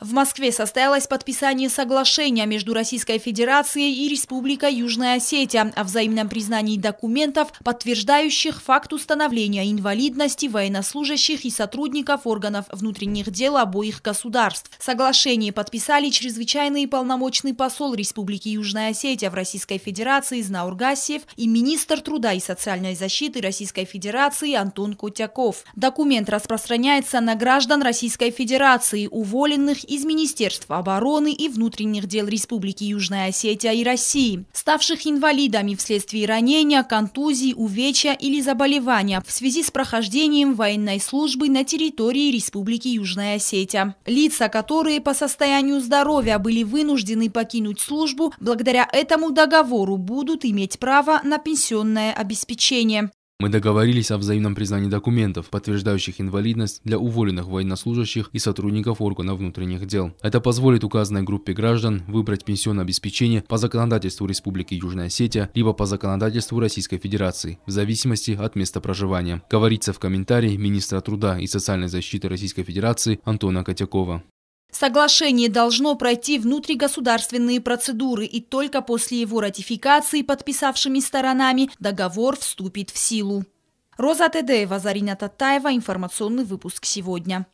В Москве состоялось подписание соглашения между Российской Федерацией и Республикой Южная Осетия о взаимном признании документов, подтверждающих факт установления инвалидности военнослужащих и сотрудников органов внутренних дел обоих государств. Соглашение подписали чрезвычайный и полномочный посол Республики Южная Осетия в Российской Федерации Знаур Гасиев и министр труда и социальной защиты Российской Федерации Антон Котяков. Документ распространяется на граждан Российской Федерации, уволенных из Министерства обороны и внутренних дел Республики Южная Осетия и России, ставших инвалидами вследствие ранения, контузии, увечья или заболевания в связи с прохождением военной службы на территории Республики Южная Осетия. Лица, которые по состоянию здоровья были вынуждены покинуть службу, благодаря этому договору будут иметь право на пенсионное обеспечение. Мы договорились о взаимном признании документов, подтверждающих инвалидность для уволенных военнослужащих и сотрудников органов внутренних дел. Это позволит указанной группе граждан выбрать пенсионное обеспечение по законодательству Республики Южная Осетия либо по законодательству Российской Федерации, в зависимости от места проживания. Говорится в комментарии министра труда и социальной защиты Российской Федерации Антона Котякова. Соглашение должно пройти внутригосударственные процедуры, и только после его ратификации подписавшими сторонами договор вступит в силу. Роза Тедеева, Зарина Татаева, информационный выпуск сегодня.